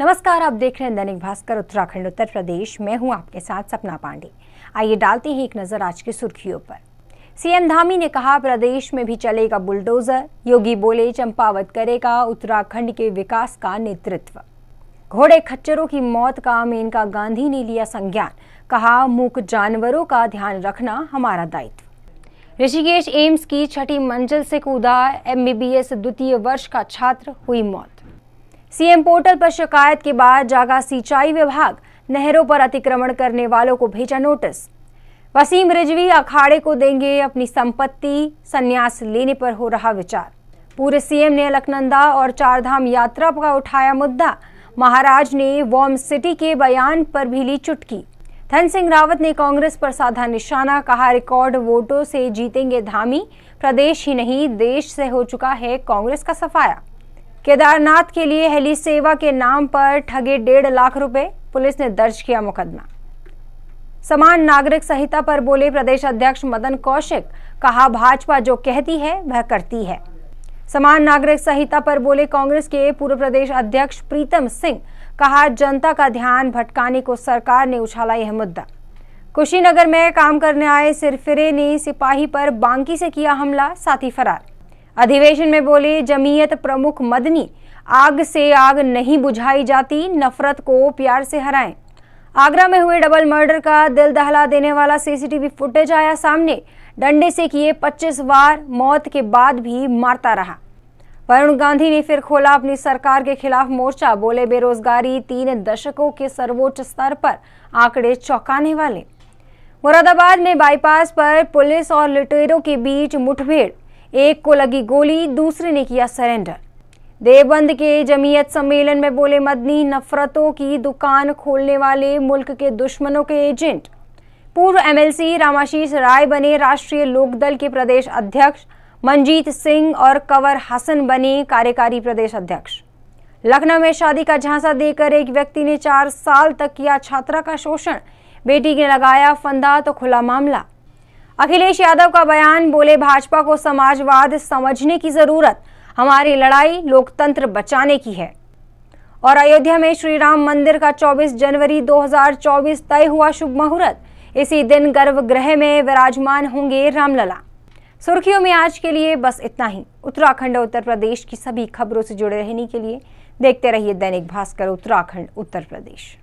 नमस्कार आप देख रहे हैं दैनिक भास्कर उत्तराखंड उत्तर प्रदेश मैं हूं आपके साथ सपना पांडे आइए डालते हैं एक नजर आज की सुर्खियों पर सीएम धामी ने कहा प्रदेश में भी चलेगा बुलडोजर योगी बोले चंपावत करेगा उत्तराखंड के विकास का नेतृत्व घोड़े खच्चरों की मौत का मेनका गांधी ने लिया संज्ञान कहा मूक जानवरों का ध्यान रखना हमारा दायित्व ऋषिकेश एम्स की छठी मंजिल से कूदा एमबीबीएस द्वितीय वर्ष का छात्र हुई मौत सीएम पोर्टल पर शिकायत के बाद जागा सिंचाई विभाग नहरों पर अतिक्रमण करने वालों को भेजा नोटिस वसीम रिजवी अखाड़े को देंगे अपनी संपत्ति संन्यास लेने पर हो रहा विचार पूरे सीएम ने अलकनंदा और चारधाम यात्रा का उठाया मुद्दा महाराज ने वॉम सिटी के बयान पर भी ली चुटकी धन सिंह रावत ने कांग्रेस पर साधा निशाना कहा रिकॉर्ड वोटों से जीतेंगे धामी प्रदेश ही नहीं देश से हो चुका है कांग्रेस का सफाया केदारनाथ के लिए हेली सेवा के नाम पर ठगे डेढ़ लाख रुपए पुलिस ने दर्ज किया मुकदमा समान नागरिक संहिता पर बोले प्रदेश अध्यक्ष मदन कौशिक कहा भाजपा जो कहती है वह करती है समान नागरिक संहिता पर बोले कांग्रेस के पूर्व प्रदेश अध्यक्ष प्रीतम सिंह कहा जनता का ध्यान भटकाने को सरकार ने उछाला यह मुद्दा कुशीनगर में काम करने आए सिरफिरे ने सिपाही पर बांकी से किया हमला साथी फरार अधिवेशन में बोले जमीयत प्रमुख मदनी आग से आग नहीं बुझाई जाती नफरत को प्यार से हराएं आगरा में हुए डबल मर्डर का दिल दहला देने वाला सीसीटीवी फुटेज आया सामने डंडे से किए 25 बार मौत के बाद भी मारता रहा वरुण गांधी ने फिर खोला अपनी सरकार के खिलाफ मोर्चा बोले बेरोजगारी तीन दशकों के सर्वोच्च स्तर पर आंकड़े चौंकाने वाले मुरादाबाद में बाईपास पर पुलिस और लुटेरों के बीच मुठभेड़ एक को लगी गोली दूसरे ने किया सरेंडर देवबंद के जमीयत सम्मेलन में बोले मदनी नफरतों की दुकान खोलने वाले मुल्क के दुश्मनों के एजेंट पूर्व एमएलसी रामाशीष राय बने राष्ट्रीय लोकदल के प्रदेश अध्यक्ष मनजीत सिंह और कंवर हसन बने कार्यकारी प्रदेश अध्यक्ष लखनऊ में शादी का झांसा देकर एक व्यक्ति ने चार साल तक किया छात्रा का शोषण बेटी ने लगाया फंदा तो खुला मामला अखिलेश यादव का बयान बोले भाजपा को समाजवाद समझने की जरूरत हमारी लड़ाई लोकतंत्र बचाने की है और अयोध्या में श्री राम मंदिर का 24 जनवरी 2024 तय हुआ शुभ मुहूर्त इसी दिन गर्भगृह में विराजमान होंगे रामलला सुर्खियों में आज के लिए बस इतना ही उत्तराखंड और उत्तर प्रदेश की सभी खबरों से जुड़े रहने के लिए देखते रहिए दैनिक भास्कर उत्तराखंड उत्तर प्रदेश